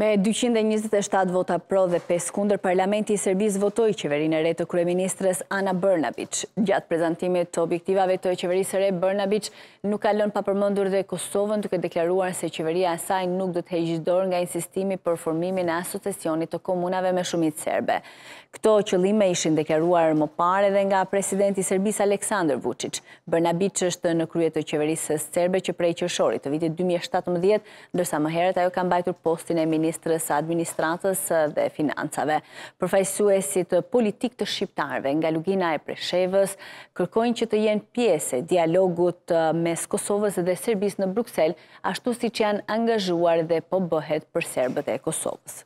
Me 227 vota pro dhe 5 kunder, Parlamenti i Serbis votoj qeverin e të kërëministrës Ana Bërnabic. Gjatë prezentimit të objektivave të qeverisë re, Bërnabic nuk kalon pa përmëndur dhe Kosovën të këtë deklaruar se qeveria asaj nuk dhëtë hejgjidor nga insistimi për formimin e asocesionit të komunave me shumit serbe. Këto qëllime ishin deklaruar më pare dhe nga presidenti Serbis Aleksandr Vucic. Bërnabic është në kryet të qeverisës serbe që prej qërshorit të vitit 2017, ndërsa më heret ajo kam bajtur postin e min Ministrës Administratës dhe Financave. Përfajsuesit politik të shqiptarve nga Lugina e Preshevës kërkojnë që të jenë piese dialogut uh, mes Kosovës dhe Serbis në Bruxelles, ashtu si që janë angazhuar dhe po bëhet për Serbët e Kosovës.